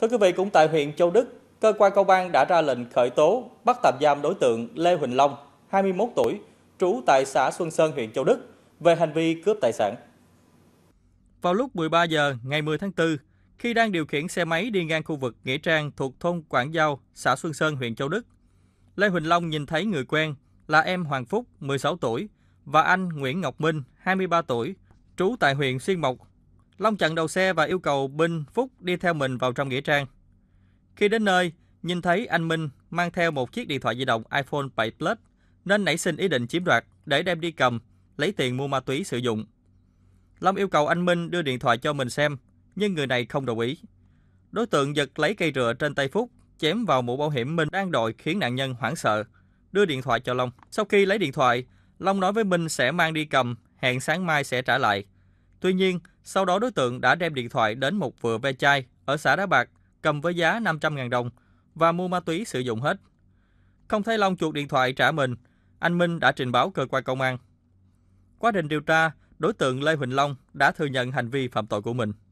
Thưa quý vị, cũng tại huyện Châu Đức, cơ quan công an đã ra lệnh khởi tố bắt tạm giam đối tượng Lê Huỳnh Long, 21 tuổi, trú tại xã Xuân Sơn, huyện Châu Đức, về hành vi cướp tài sản. Vào lúc 13 giờ ngày 10 tháng 4, khi đang điều khiển xe máy đi ngang khu vực Nghĩa Trang thuộc thôn Quảng Giao, xã Xuân Sơn, huyện Châu Đức, Lê Huỳnh Long nhìn thấy người quen là em Hoàng Phúc, 16 tuổi, và anh Nguyễn Ngọc Minh, 23 tuổi, trú tại huyện Xuyên Mộc, Long chặn đầu xe và yêu cầu Binh Phúc đi theo mình vào trong nghĩa trang. Khi đến nơi, nhìn thấy anh Minh mang theo một chiếc điện thoại di động iPhone 7 Plus nên nảy sinh ý định chiếm đoạt để đem đi cầm, lấy tiền mua ma túy sử dụng. Long yêu cầu anh Minh đưa điện thoại cho mình xem, nhưng người này không đồng ý. Đối tượng giật lấy cây rựa trên tay Phúc, chém vào mũ bảo hiểm Minh đang đội khiến nạn nhân hoảng sợ, đưa điện thoại cho Long. Sau khi lấy điện thoại, Long nói với Minh sẽ mang đi cầm, hẹn sáng mai sẽ trả lại. Tuy nhiên, sau đó đối tượng đã đem điện thoại đến một vừa ve chai ở xã Đá Bạc cầm với giá 500.000 đồng và mua ma túy sử dụng hết. Không thấy Long chuột điện thoại trả mình, anh Minh đã trình báo cơ quan công an. Quá trình điều tra, đối tượng Lê Huỳnh Long đã thừa nhận hành vi phạm tội của mình.